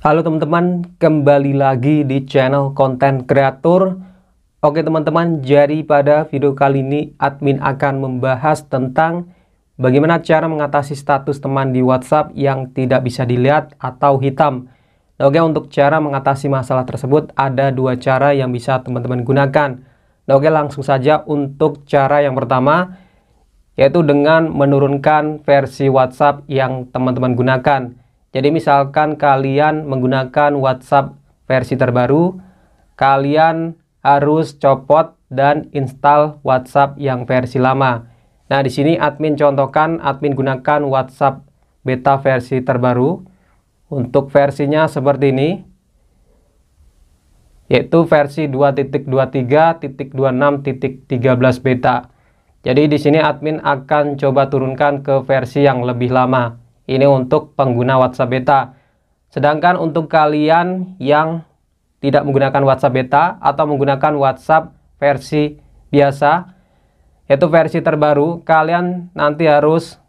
Halo teman-teman, kembali lagi di channel konten kreator. Oke teman-teman, jadi pada video kali ini admin akan membahas tentang bagaimana cara mengatasi status teman di WhatsApp yang tidak bisa dilihat atau hitam. oke, untuk cara mengatasi masalah tersebut ada dua cara yang bisa teman-teman gunakan. oke, langsung saja untuk cara yang pertama yaitu dengan menurunkan versi WhatsApp yang teman-teman gunakan. Jadi misalkan kalian menggunakan WhatsApp versi terbaru, kalian harus copot dan install WhatsApp yang versi lama. Nah, di sini admin contohkan admin gunakan WhatsApp beta versi terbaru. Untuk versinya seperti ini. Yaitu versi 2.23.26.13 beta. Jadi di sini admin akan coba turunkan ke versi yang lebih lama. Ini untuk pengguna WhatsApp beta. Sedangkan untuk kalian yang tidak menggunakan WhatsApp beta atau menggunakan WhatsApp versi biasa, yaitu versi terbaru, kalian nanti harus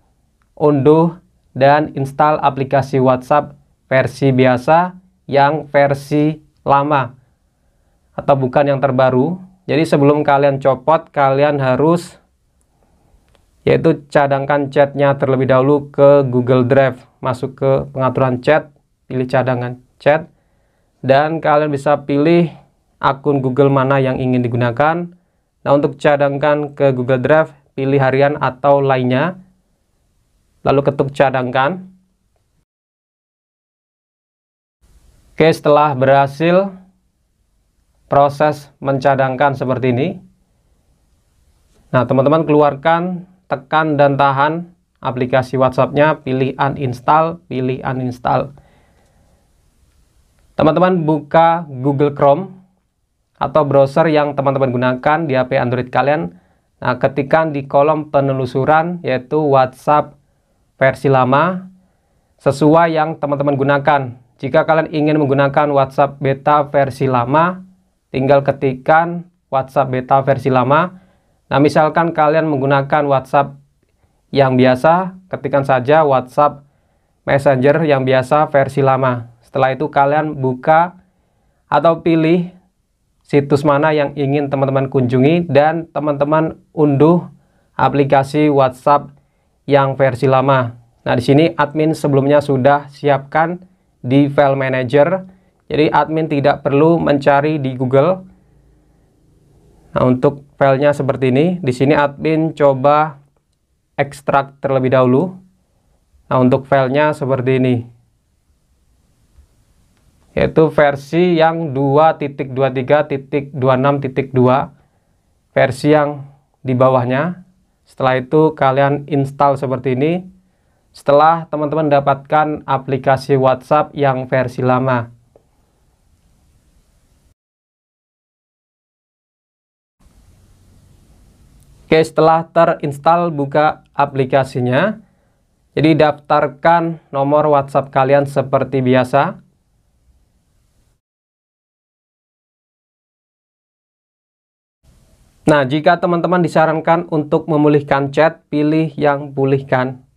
unduh dan install aplikasi WhatsApp versi biasa yang versi lama atau bukan yang terbaru. Jadi sebelum kalian copot, kalian harus yaitu cadangkan chatnya terlebih dahulu ke Google Drive. Masuk ke pengaturan chat, pilih cadangan chat, dan kalian bisa pilih akun Google mana yang ingin digunakan. Nah, untuk cadangkan ke Google Drive, pilih harian atau lainnya, lalu ketuk cadangkan. Oke, setelah berhasil proses mencadangkan seperti ini, nah teman-teman keluarkan tekan dan tahan aplikasi WhatsApp-nya, pilih uninstall, pilih uninstall. Teman-teman buka Google Chrome atau browser yang teman-teman gunakan di HP Android kalian. Nah, ketikkan di kolom penelusuran yaitu WhatsApp versi lama sesuai yang teman-teman gunakan. Jika kalian ingin menggunakan WhatsApp beta versi lama, tinggal ketikkan WhatsApp beta versi lama Nah, misalkan kalian menggunakan WhatsApp yang biasa, ketikkan saja WhatsApp Messenger yang biasa versi lama. Setelah itu kalian buka atau pilih situs mana yang ingin teman-teman kunjungi dan teman-teman unduh aplikasi WhatsApp yang versi lama. Nah, di sini admin sebelumnya sudah siapkan di file manager. Jadi admin tidak perlu mencari di Google Nah, untuk filenya seperti ini, di sini admin coba ekstrak terlebih dahulu. Nah, untuk filenya seperti ini. Yaitu versi yang 2.23.26.2 versi yang di bawahnya. Setelah itu kalian install seperti ini. Setelah teman-teman dapatkan aplikasi WhatsApp yang versi lama. Oke, setelah terinstall buka aplikasinya. Jadi daftarkan nomor WhatsApp kalian seperti biasa. Nah, jika teman-teman disarankan untuk memulihkan chat, pilih yang pulihkan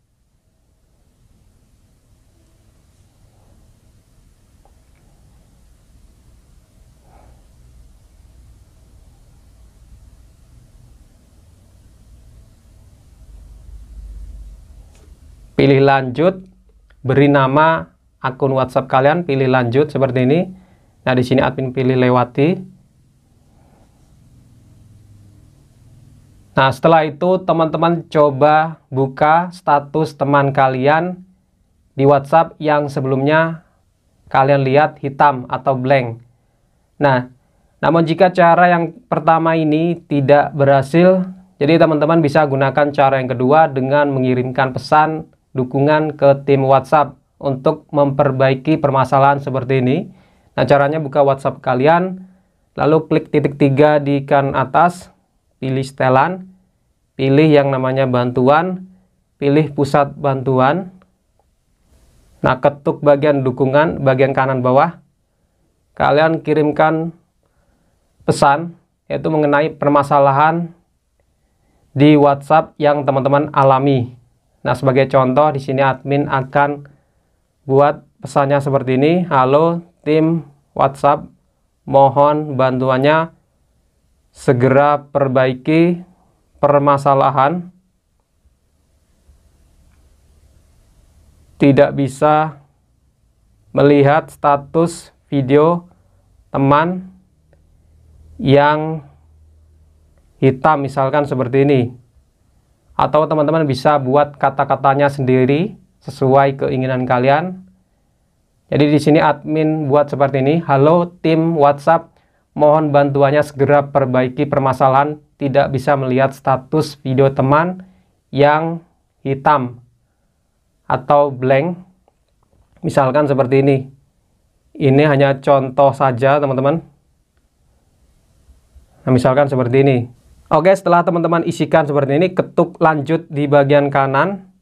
pilih lanjut, beri nama akun WhatsApp kalian, pilih lanjut seperti ini. Nah, di sini admin pilih lewati. Nah, setelah itu teman-teman coba buka status teman kalian di WhatsApp yang sebelumnya kalian lihat hitam atau blank. Nah, namun jika cara yang pertama ini tidak berhasil, jadi teman-teman bisa gunakan cara yang kedua dengan mengirimkan pesan dukungan ke tim WhatsApp untuk memperbaiki permasalahan seperti ini. Nah, caranya buka WhatsApp kalian, lalu klik titik tiga di kanan atas, pilih setelan, pilih yang namanya bantuan, pilih pusat bantuan. Nah, ketuk bagian dukungan, bagian kanan bawah. Kalian kirimkan pesan, yaitu mengenai permasalahan di WhatsApp yang teman-teman alami. Nah, sebagai contoh di sini admin akan buat pesannya seperti ini. Halo tim WhatsApp, mohon bantuannya segera perbaiki permasalahan. Tidak bisa melihat status video teman yang hitam misalkan seperti ini atau teman-teman bisa buat kata-katanya sendiri sesuai keinginan kalian. Jadi di sini admin buat seperti ini, halo tim WhatsApp, mohon bantuannya segera perbaiki permasalahan tidak bisa melihat status video teman yang hitam atau blank. Misalkan seperti ini. Ini hanya contoh saja, teman-teman. Nah, misalkan seperti ini. Oke, setelah teman-teman isikan seperti ini, ketuk lanjut di bagian kanan.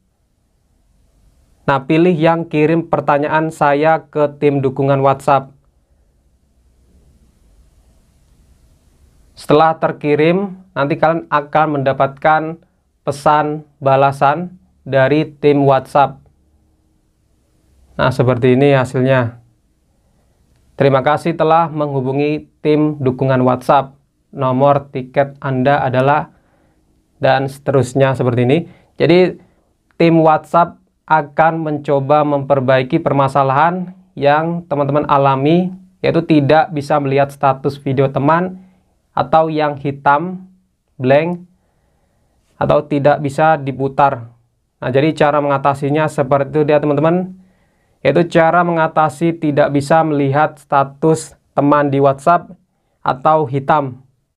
Nah, pilih yang kirim pertanyaan saya ke tim dukungan WhatsApp. Setelah terkirim, nanti kalian akan mendapatkan pesan balasan dari tim WhatsApp. Nah, seperti ini hasilnya. Terima kasih telah menghubungi tim dukungan WhatsApp nomor tiket Anda adalah dan seterusnya seperti ini. Jadi tim WhatsApp akan mencoba memperbaiki permasalahan yang teman-teman alami yaitu tidak bisa melihat status video teman atau yang hitam blank atau tidak bisa diputar. Nah, jadi cara mengatasinya seperti itu dia teman-teman. Yaitu cara mengatasi tidak bisa melihat status teman di WhatsApp atau hitam